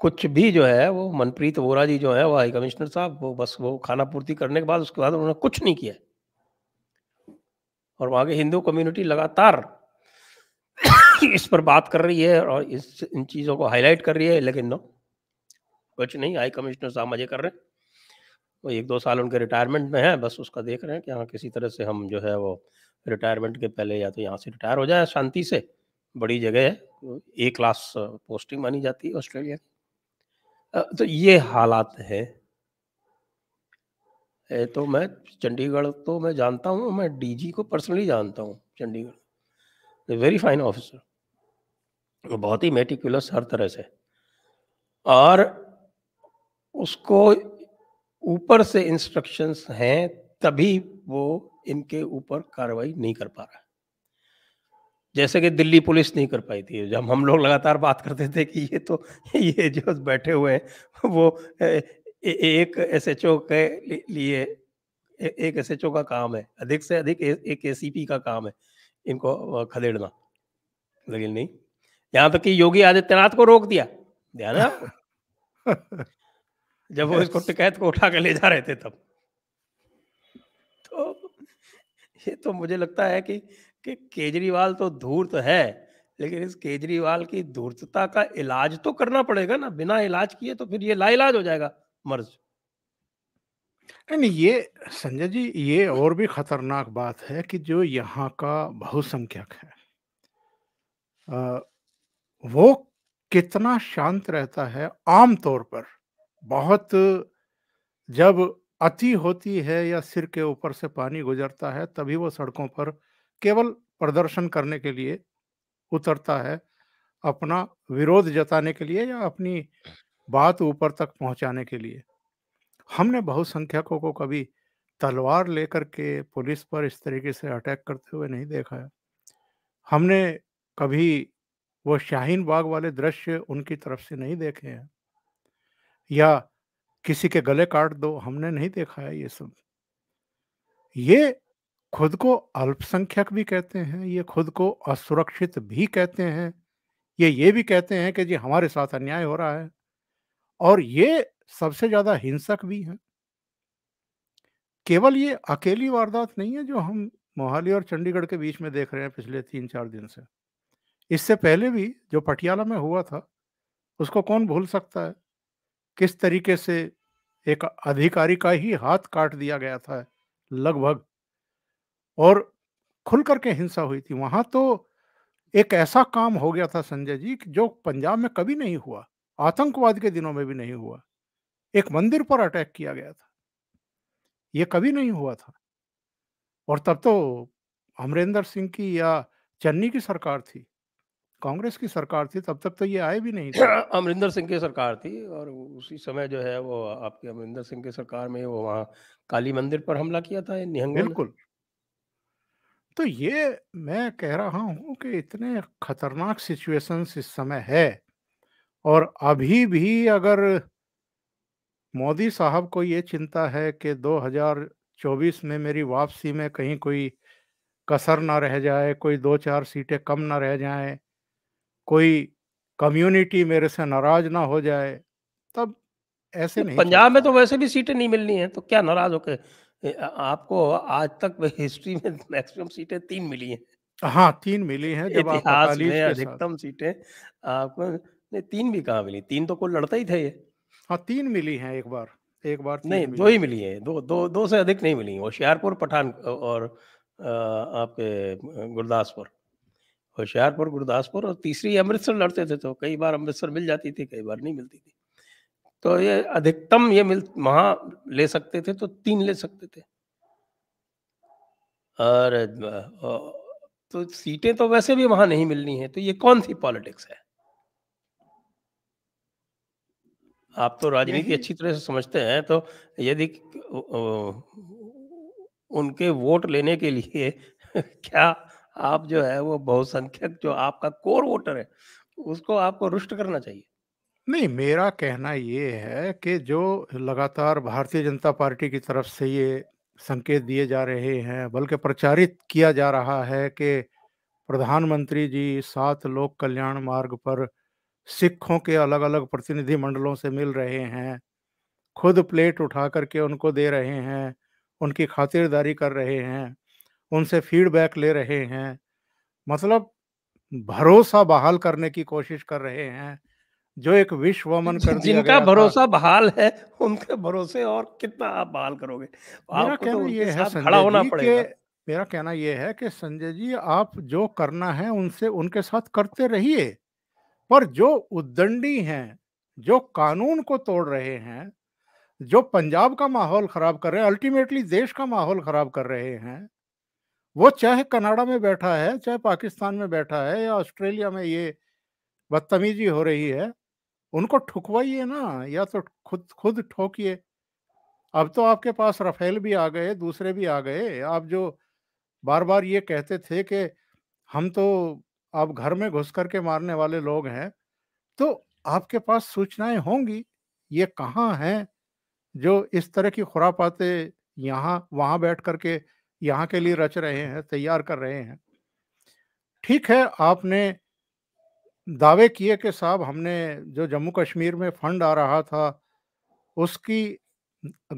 कुछ भी जो है वो मनप्रीत वोरा जी जो है वो हाई कमिश्नर साहब वो बस वो खाना पूर्ति करने के बाद उसके बाद उन्होंने कुछ नहीं किया और वहाँ की हिंदू कम्युनिटी लगातार इस पर बात कर रही है और इस इन चीज़ों को हाईलाइट कर रही है लेकिन नो कुछ नहीं हाई कमिश्नर साहब मजे कर रहे हैं वो एक दो साल उनके रिटायरमेंट में है बस उसका देख रहे हैं कि हाँ किसी तरह से हम जो है वो रिटायरमेंट के पहले या तो यहाँ से रिटायर हो जाए शांति से बड़ी जगह है ए क्लास पोस्टिंग मानी जाती है ऑस्ट्रेलिया की तो ये हालात है ए, तो मैं चंडीगढ़ तो मैं जानता हूँ मैं डीजी को पर्सनली जानता हूँ चंडीगढ़ वेरी फाइन ऑफिसर बहुत ही मेटिकुलस हर तरह से और उसको ऊपर से इंस्ट्रक्शंस हैं तभी वो इनके ऊपर कार्रवाई नहीं कर पा रहा है जैसे कि दिल्ली पुलिस नहीं कर पाई थी जब हम लोग लगातार बात करते थे कि ये तो ये जो बैठे हुए हैं वो एक एस एच ओ के लिए एक एस एच ओ का काम है अधिक से अधिक एक ए सी पी का काम है इनको खदेड़ना लेकिन नहीं यहाँ तक कि योगी आदित्यनाथ को रोक दिया ध्यान है आपको जब वो इसको टिकैत को उठा के ले जा रहे थे तब तो ये तो मुझे लगता है कि कि केजरीवाल तो धूर्त है लेकिन इस केजरीवाल की धूर्तता का इलाज तो करना पड़ेगा ना बिना इलाज किए तो फिर ये लाइलाज हो जाएगा मर्ज नहीं ये संजय जी ये और भी खतरनाक बात है कि जो यहाँ का बहुसंख्यक है आ, वो कितना शांत रहता है आम तौर पर बहुत जब अति होती है या सिर के ऊपर से पानी गुजरता है तभी वो सड़कों पर केवल प्रदर्शन करने के लिए उतरता है अपना विरोध जताने के लिए या अपनी बात ऊपर तक पहुंचाने के लिए हमने बहुसंख्यकों को कभी तलवार लेकर के पुलिस पर इस तरीके से अटैक करते हुए नहीं देखा है हमने कभी वो शाहीन बाग वाले दृश्य उनकी तरफ से नहीं देखे हैं या किसी के गले काट दो हमने नहीं देखा है ये सब ये खुद को अल्पसंख्यक भी कहते हैं ये खुद को असुरक्षित भी कहते हैं ये ये भी कहते हैं कि जी हमारे साथ अन्याय हो रहा है और ये सबसे ज्यादा हिंसक भी हैं केवल ये अकेली वारदात नहीं है जो हम मोहाली और चंडीगढ़ के बीच में देख रहे हैं पिछले तीन चार दिन से इससे पहले भी जो पटियाला में हुआ था उसको कौन भूल सकता है किस तरीके से एक अधिकारी का ही हाथ काट दिया गया था लगभग और खुल करके हिंसा हुई थी वहां तो एक ऐसा काम हो गया था संजय जी जो पंजाब में कभी नहीं हुआ आतंकवाद के दिनों में भी नहीं हुआ एक मंदिर पर अटैक किया गया था ये कभी नहीं हुआ था और तब तो अमरिंदर सिंह की या चन्नी की सरकार थी कांग्रेस की सरकार थी तब तक तो ये आए भी नहीं अमरिंदर सिंह की सरकार थी और उसी समय जो है वो आपके अमरिंदर सिंह की सरकार में वो वहाँ काली मंदिर पर हमला किया था निहंग बिल्कुल तो ये मैं कह रहा हूँ कि इतने खतरनाक सिचुएशंस इस समय है और अभी भी अगर मोदी साहब को ये चिंता है कि 2024 में मेरी वापसी में कहीं कोई कसर ना रह जाए कोई दो चार सीटें कम ना रह जाए कोई कम्युनिटी मेरे से नाराज ना हो जाए तब ऐसे नहीं पंजाब में तो वैसे भी सीटें नहीं मिलनी है तो क्या नाराज होकर आपको आज तक हिस्ट्री में मैक्सिमम सीटें तीन मिली हैं हाँ तीन मिली हैं जब आप इतिहास में अधिकतम सीटें आपको नहीं तीन भी कहाँ मिली तीन तो कोई लड़ता ही था ये हाँ तीन मिली हैं एक बार एक बार नहीं दो ही मिली है दो दो दो से अधिक नहीं मिली होशियारपुर पठान और आपके गुरदासपुर होशियारपुर गुरदासपुर और तीसरी अमृतसर लड़ते थे तो कई बार अमृतसर मिल जाती थी कई बार नहीं मिलती थी तो ये अधिकतम ये मिल वहां ले सकते थे तो तीन ले सकते थे और तो सीटें तो वैसे भी वहां नहीं मिलनी है तो ये कौन सी पॉलिटिक्स है आप तो राजनीति अच्छी तरह से समझते हैं तो यदि उनके वोट लेने के लिए क्या आप जो है वो बहुसंख्यक जो आपका कोर वोटर है उसको आपको रुष्ट करना चाहिए नहीं, मेरा कहना ये है कि जो लगातार भारतीय जनता पार्टी की तरफ से ये संकेत दिए जा रहे हैं, बल्कि प्रचारित किया जा रहा है कि प्रधानमंत्री जी सात लोक कल्याण मार्ग पर सिखों के अलग-अलग प्रतिनिधि मंडलों से मिल रहे हैं। खुद प्लेट उठा करके उनको दे रहे हैं, उनकी खातिरदारी कर रहे हैं, उनसे फीडबैक ले रहे हैं। मतलब भरोसा बहाल करने की कोशिश कर रहे हैं जो एक विश्व वमन कर दिया जिनका भरोसा बहाल है उनके भरोसे और कितना आप बहाल करोगे तो मेरा तो कहना तो ये है खड़ा होना पड़ेगा मेरा कहना यह है कि संजय जी आप जो करना है उनसे उनके साथ करते रहिए पर जो उद्दंडी हैं जो कानून को तोड़ रहे हैं जो पंजाब का माहौल खराब कर रहे हैं अल्टीमेटली देश का माहौल खराब कर रहे हैं वो चाहे कनाडा में बैठा है चाहे पाकिस्तान में बैठा है या ऑस्ट्रेलिया में ये बदतमीजी हो रही है उनको ठुकवाइए ना या तो खुद खुद ठोकिए अब तो आपके पास राफेल भी आ गए दूसरे भी आ गए आप जो बार बार ये कहते थे कि हम तो आप घर में घुस करके मारने वाले लोग हैं तो आपके पास सूचनाएं होंगी ये कहाँ हैं जो इस तरह की खुरापातें यहाँ वहाँ बैठ करके यहाँ के लिए रच रहे हैं तैयार कर रहे हैं ठीक है आपने दावे किए कि साहब हमने जो जम्मू कश्मीर में फंड आ रहा था उसकी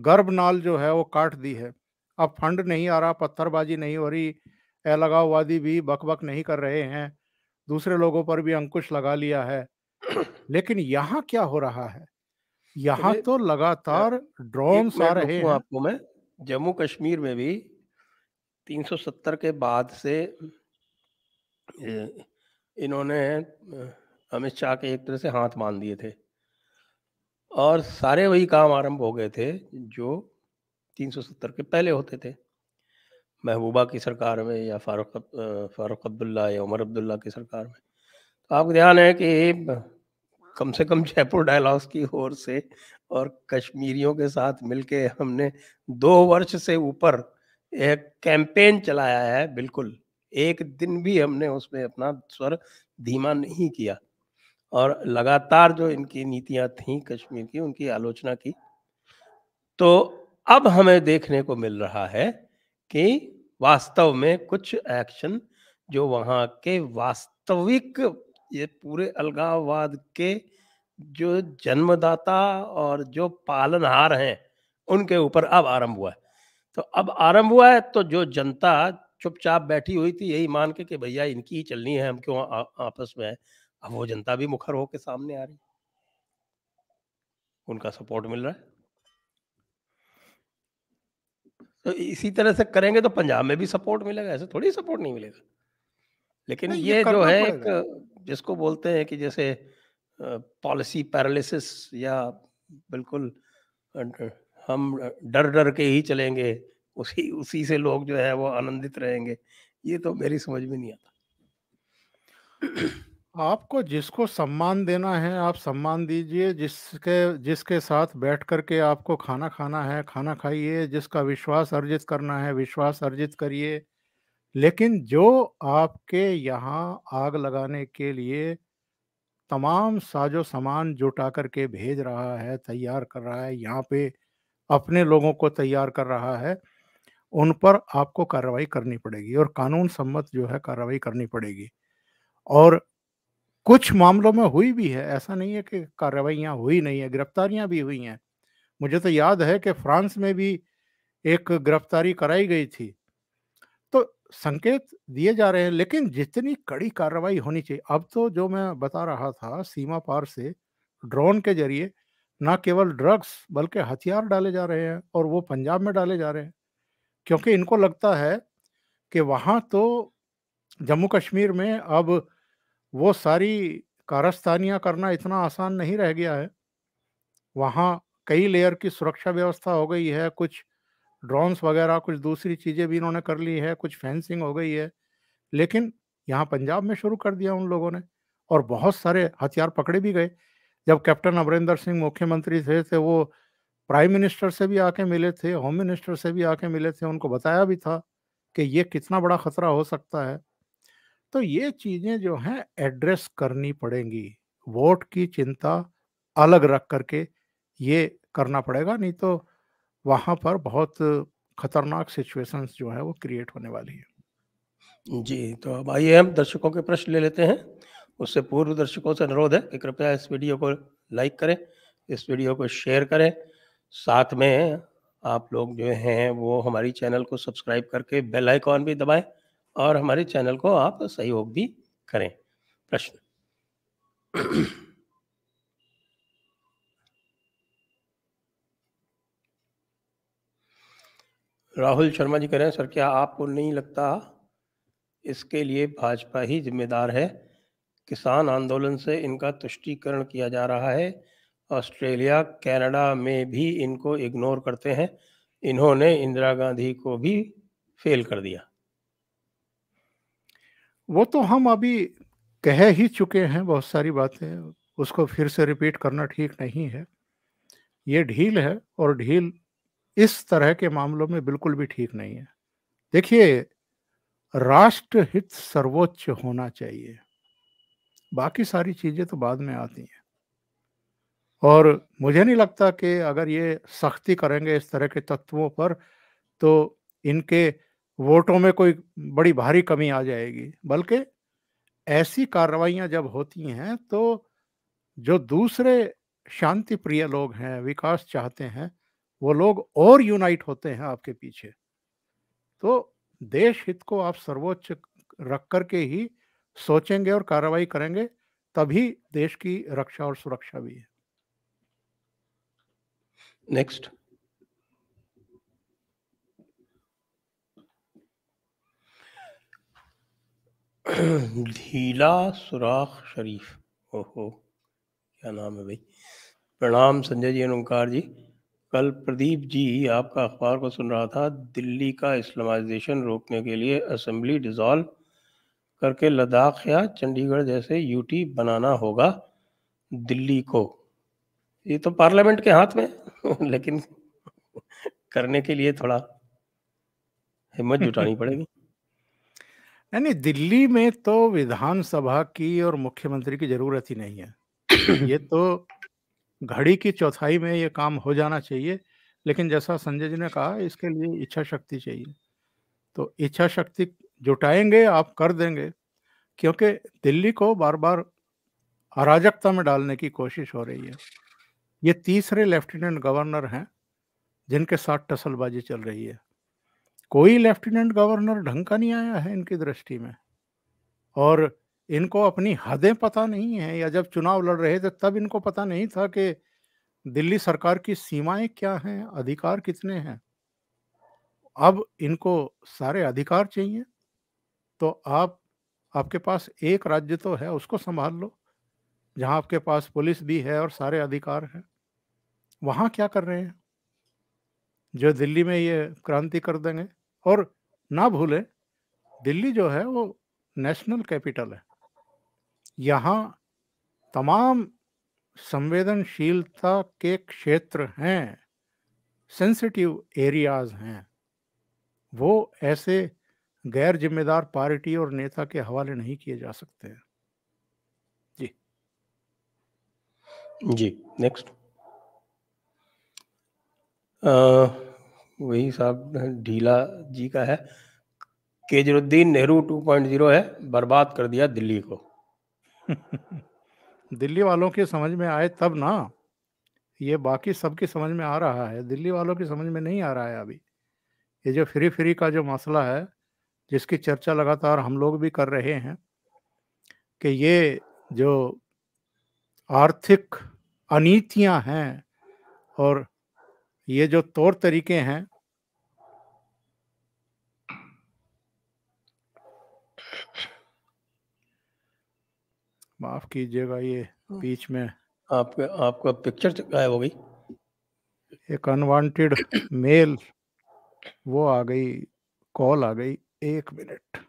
गर्भ नाल जो है वो काट दी है अब फंड नहीं आ रहा पत्थरबाजी नहीं हो रही अलगाववादी भी बक बक नहीं कर रहे हैं दूसरे लोगों पर भी अंकुश लगा लिया है लेकिन यहाँ क्या हो रहा है यहाँ तो लगातार ड्रोन आ रहे हैं आपको मैं जम्मू कश्मीर में भी 370 के बाद से इन्होंने अमित शाह के एक तरह से हाथ मान दिए थे और सारे वही काम आरंभ हो गए थे जो 370 के पहले होते थे महबूबा की सरकार में या फारूक फारूक अब्दुल्ला या उमर अब्दुल्ला की सरकार में तो आपको ध्यान है कि कम से कम जयपुर डायलॉग्स की ओर से और कश्मीरियों के साथ मिलके हमने दो वर्ष से ऊपर एक कैंपेन चलाया है बिल्कुल एक दिन भी हमने उसमें अपना स्वर धीमा नहीं किया और लगातार जो इनकी नीतियां थी कश्मीर की उनकी आलोचना की तो अब हमें देखने को मिल रहा है कि वास्तव में कुछ एक्शन जो वहां के वास्तविक ये पूरे अलगाववाद के जो जन्मदाता और जो पालनहार हैं उनके ऊपर अब आरंभ हुआ है तो अब आरंभ हुआ है तो जो जनता चुपचाप बैठी हुई थी यही मान के कि भैया इनकी ही चलनी है हम क्यों आ, आपस में है अब वो जनता भी मुखर होकर सामने आ रही उनका सपोर्ट मिल रहा है तो इसी तरह से करेंगे तो पंजाब में भी सपोर्ट मिलेगा ऐसे थोड़ी सपोर्ट नहीं मिलेगा लेकिन ये, ये जो है एक जिसको बोलते हैं कि जैसे पॉलिसी पैरालिसिस या बिल्कुल हम डर डर के ही चलेंगे उसी उसी से लोग जो है वो आनंदित रहेंगे ये तो मेरी समझ में नहीं आता आपको जिसको सम्मान देना है आप सम्मान दीजिए जिसके जिसके साथ बैठ करके आपको खाना खाना है खाना खाइए जिसका विश्वास अर्जित करना है विश्वास अर्जित करिए लेकिन जो आपके यहाँ आग लगाने के लिए तमाम साजो सामान जुटा करके भेज रहा है तैयार कर रहा है यहाँ पे अपने लोगों को तैयार कर रहा है उन पर आपको कार्रवाई करनी पड़ेगी और कानून सम्मत जो है कार्रवाई करनी पड़ेगी और कुछ मामलों में हुई भी है ऐसा नहीं है कि कार्रवाइयाँ हुई नहीं है गिरफ्तारियां भी हुई हैं मुझे तो याद है कि फ्रांस में भी एक गिरफ्तारी कराई गई थी तो संकेत दिए जा रहे हैं लेकिन जितनी कड़ी कार्रवाई होनी चाहिए अब तो जो मैं बता रहा था सीमा पार से ड्रोन के जरिए ना केवल ड्रग्स बल्कि हथियार डाले जा रहे हैं और वो पंजाब में डाले जा रहे हैं क्योंकि इनको लगता है कि वहाँ तो जम्मू कश्मीर में अब वो सारी कारस्तानियाँ करना इतना आसान नहीं रह गया है वहाँ कई लेयर की सुरक्षा व्यवस्था हो गई है कुछ ड्रोन्स वगैरह कुछ दूसरी चीज़ें भी इन्होंने कर ली है कुछ फेंसिंग हो गई है लेकिन यहाँ पंजाब में शुरू कर दिया उन लोगों ने और बहुत सारे हथियार पकड़े भी गए जब कैप्टन अमरिंदर सिंह मुख्यमंत्री थे, थे तो वो प्राइम मिनिस्टर से भी आके मिले थे होम मिनिस्टर से भी आके मिले थे उनको बताया भी था कि ये कितना बड़ा खतरा हो सकता है तो ये चीज़ें जो हैं एड्रेस करनी पड़ेंगी वोट की चिंता अलग रख करके ये करना पड़ेगा नहीं तो वहाँ पर बहुत खतरनाक सिचुएशंस जो है वो क्रिएट होने वाली है जी तो अब आइए हम दर्शकों के प्रश्न ले लेते हैं उससे पूर्व दर्शकों से अनुरोध है कि कृपया इस वीडियो को लाइक करें इस वीडियो को शेयर करें साथ में आप लोग जो हैं वो हमारी चैनल को सब्सक्राइब करके बेल आइकॉन भी दबाएं और हमारे चैनल को आप सहयोग भी करें प्रश्न राहुल शर्मा जी कह रहे हैं सर क्या आपको नहीं लगता इसके लिए भाजपा ही जिम्मेदार है किसान आंदोलन से इनका तुष्टिकरण किया जा रहा है ऑस्ट्रेलिया कनाडा में भी इनको इग्नोर करते हैं इन्होंने इंदिरा गांधी को भी फेल कर दिया वो तो हम अभी कह ही चुके हैं बहुत सारी बातें उसको फिर से रिपीट करना ठीक नहीं है ये ढील है और ढील इस तरह के मामलों में बिल्कुल भी ठीक नहीं है देखिए राष्ट्रहित सर्वोच्च होना चाहिए बाकी सारी चीजें तो बाद में आती हैं और मुझे नहीं लगता कि अगर ये सख्ती करेंगे इस तरह के तत्वों पर तो इनके वोटों में कोई बड़ी भारी कमी आ जाएगी बल्कि ऐसी कार्रवाइयाँ जब होती हैं तो जो दूसरे शांति प्रिय लोग हैं विकास चाहते हैं वो लोग और यूनाइट होते हैं आपके पीछे तो देश हित को आप सर्वोच्च रख कर के ही सोचेंगे और कार्रवाई करेंगे तभी देश की रक्षा और सुरक्षा भी है नेक्स्ट ढीला सुराख शरीफ ओहो क्या नाम है भाई प्रणाम संजय जी ओंकार जी कल प्रदीप जी आपका अखबार को सुन रहा था दिल्ली का इस्लामाइजेशन रोकने के लिए असेंबली डिज़ोल्व करके लद्दाख या चंडीगढ़ जैसे यूटी बनाना होगा दिल्ली को ये तो पार्लियामेंट के हाथ में लेकिन करने के लिए थोड़ा हिम्मत जुटानी पड़ेगी नहीं दिल्ली में तो विधानसभा की और मुख्यमंत्री की जरूरत ही नहीं है ये तो घड़ी की चौथाई में ये काम हो जाना चाहिए लेकिन जैसा संजय जी ने कहा इसके लिए इच्छा शक्ति चाहिए तो इच्छा शक्ति जुटाएंगे आप कर देंगे क्योंकि दिल्ली को बार बार अराजकता में डालने की कोशिश हो रही है ये तीसरे लेफ्टिनेंट गवर्नर हैं जिनके साथ टसलबाजी चल रही है कोई लेफ्टिनेंट गवर्नर ढंग का नहीं आया है इनकी दृष्टि में और इनको अपनी हदें पता नहीं है या जब चुनाव लड़ रहे थे तब इनको पता नहीं था कि दिल्ली सरकार की सीमाएं क्या हैं अधिकार कितने हैं अब इनको सारे अधिकार चाहिए तो आप आपके पास एक राज्य तो है उसको संभाल लो जहां आपके पास पुलिस भी है और सारे अधिकार हैं वहाँ क्या कर रहे हैं जो दिल्ली में ये क्रांति कर देंगे और ना भूलें दिल्ली जो है वो नेशनल कैपिटल है यहाँ तमाम संवेदनशीलता के क्षेत्र हैं सेंसिटिव एरियाज हैं वो ऐसे गैर जिम्मेदार पार्टी और नेता के हवाले नहीं किए जा सकते हैं जी जी नेक्स्ट वही साहब ढीला जी का है केजरुद्दीन नेहरू 2.0 है बर्बाद कर दिया दिल्ली को दिल्ली वालों के समझ में आए तब ना ये बाकी सबकी समझ में आ रहा है दिल्ली वालों की समझ में नहीं आ रहा है अभी ये जो फ्री फ्री का जो मसला है जिसकी चर्चा लगातार हम लोग भी कर रहे हैं कि ये जो आर्थिक अनीतियां हैं और ये जो तौर तरीके हैं माफ कीजिएगा ये हम्म। बीच में आपका आपका पिक्चर गायब हो गई एक अनवांटेड मेल वो आ गई कॉल आ गई एक मिनट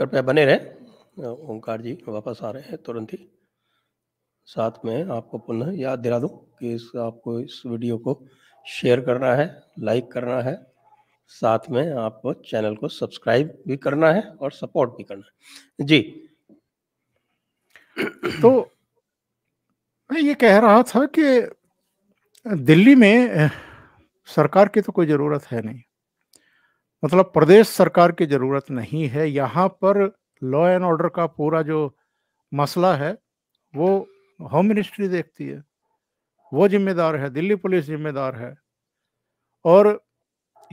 कृपया बने रहें ओंकार जी वापस आ रहे हैं तुरंत ही साथ में आपको पुनः याद दिला दूँ कि इस आपको इस वीडियो को शेयर करना है लाइक करना है साथ में आपको चैनल को सब्सक्राइब भी करना है और सपोर्ट भी करना है जी तो मैं ये कह रहा था कि दिल्ली में सरकार की तो कोई ज़रूरत है नहीं मतलब प्रदेश सरकार की जरूरत नहीं है यहाँ पर लॉ एंड ऑर्डर का पूरा जो मसला है वो होम मिनिस्ट्री देखती है वो जिम्मेदार है दिल्ली पुलिस जिम्मेदार है और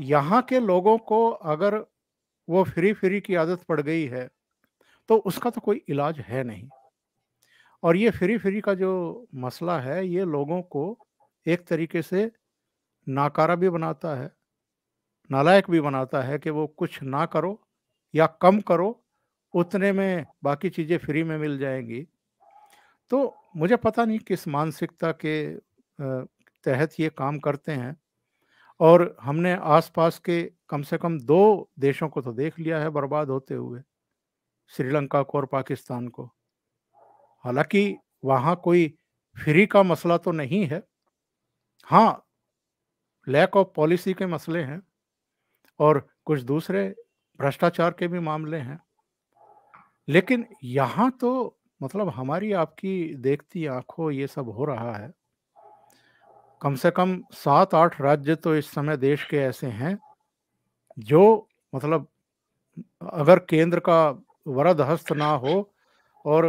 यहाँ के लोगों को अगर वो फ्री फ्री की आदत पड़ गई है तो उसका तो कोई इलाज है नहीं और ये फ्री फ्री का जो मसला है ये लोगों को एक तरीके से नाकारा भी बनाता है नालायक भी बनाता है कि वो कुछ ना करो या कम करो उतने में बाकी चीज़ें फ्री में मिल जाएंगी तो मुझे पता नहीं किस मानसिकता के तहत ये काम करते हैं और हमने आसपास के कम से कम दो देशों को तो देख लिया है बर्बाद होते हुए श्रीलंका को और पाकिस्तान को हालांकि वहाँ कोई फ्री का मसला तो नहीं है हाँ लैक ऑफ पॉलिसी के मसले हैं और कुछ दूसरे भ्रष्टाचार के भी मामले हैं लेकिन यहाँ तो मतलब हमारी आपकी देखती आंखों ये सब हो रहा है कम से कम सात आठ राज्य तो इस समय देश के ऐसे हैं जो मतलब अगर केंद्र का वरद हस्त ना हो और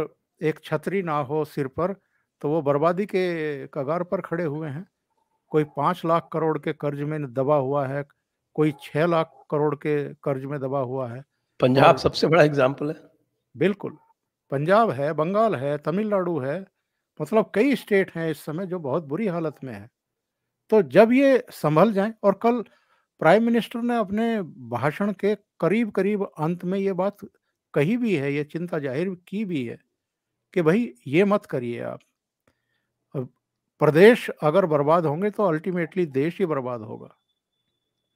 एक छतरी ना हो सिर पर तो वो बर्बादी के कगार पर खड़े हुए हैं कोई पाँच लाख करोड़ के कर्ज में दबा हुआ है कोई छह लाख करोड़ के कर्ज में दबा हुआ है पंजाब सबसे बड़ा एग्जाम्पल है बिल्कुल पंजाब है बंगाल है तमिलनाडु है मतलब कई स्टेट हैं इस समय जो बहुत बुरी हालत में है तो जब ये संभल जाए और कल प्राइम मिनिस्टर ने अपने भाषण के करीब करीब अंत में ये बात कही भी है ये चिंता जाहिर की भी है कि भाई ये मत करिए आप प्रदेश अगर बर्बाद होंगे तो अल्टीमेटली देश ही बर्बाद होगा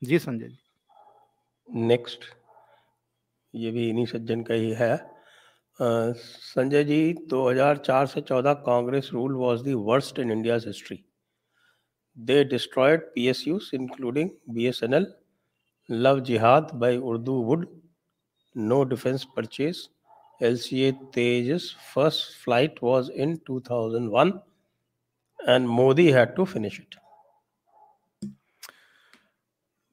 जी संजय जी नेक्स्ट ये भी इन्हीं सज्जन का ही है संजय जी 2004 से 14 Congress rule was the worst in India's history they destroyed PSUs including BSNL love jihad by Urdu would no defence purchase first flight was in two thousand 2001 and Modi had to finish it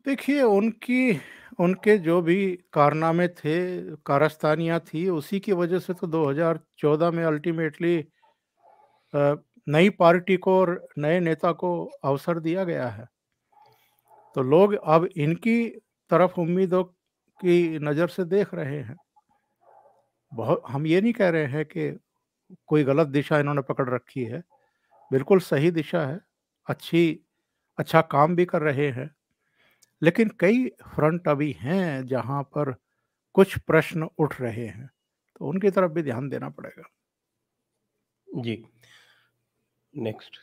देखिए उनकी उनके जो भी कारनामे थे, कारस्तानियाँ थी, उसी की वजह से तो 2014 में अल्टीमेटली नई पार्टी को और नए नेता को अवसर दिया गया है। तो लोग अब इनकी तरफ उम्मीदों की नज़र से देख रहे हैं। बहुत हम ये नहीं कह रहे हैं कि कोई गलत दिशा इन्होंने पकड़ रखी है। बिल्कुल सही दिशा है, अच्छी अच्छा काम भी कर रहे हैं। लेकिन कई फ्रंट अभी हैं जहां पर कुछ प्रश्न उठ रहे हैं तो उनकी तरफ भी ध्यान देना पड़ेगा जी नेक्स्ट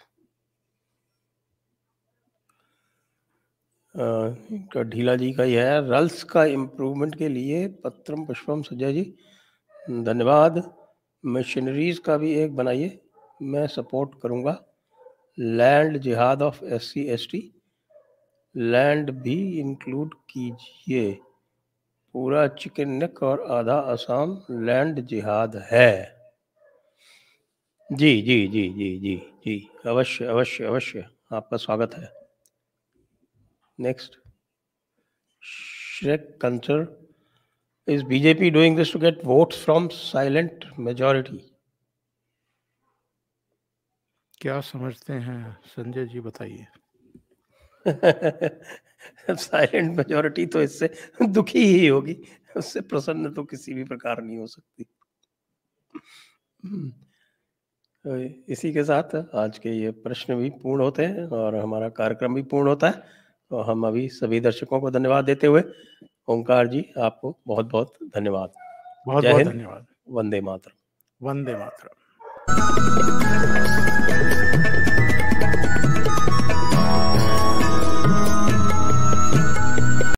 ढीला जी का यह है रल्स का इम्प्रूवमेंट के लिए पत्रम पुष्पम सुजय जी धन्यवाद मशीनरीज का भी एक बनाइए मैं सपोर्ट करूँगा land jihad of S C S T land भी इंक्लूड कीजिए पूरा चिकन नेक और आधा असम लैंड जिहाद है जी जी जी जी जी जी अवश्य अवश्य अवश्य आपका स्वागत है नेक्स्ट श्रेक concern is BJP doing this to get votes from silent majority? क्या समझते हैं संजय जी बताइए साइलेंट मेजोरिटी तो इससे दुखी ही होगी उससे प्रसन्न तो किसी भी प्रकार नहीं हो सकती हम्म। इसी के साथ आज के ये प्रश्न भी पूर्ण होते हैं और हमारा कार्यक्रम भी पूर्ण होता है तो हम अभी सभी दर्शकों को धन्यवाद देते हुए ओंकार जी आपको बहुत बहुत धन्यवाद बहुत बहुत धन्यवाद वंदे मातरम वंदे मातरम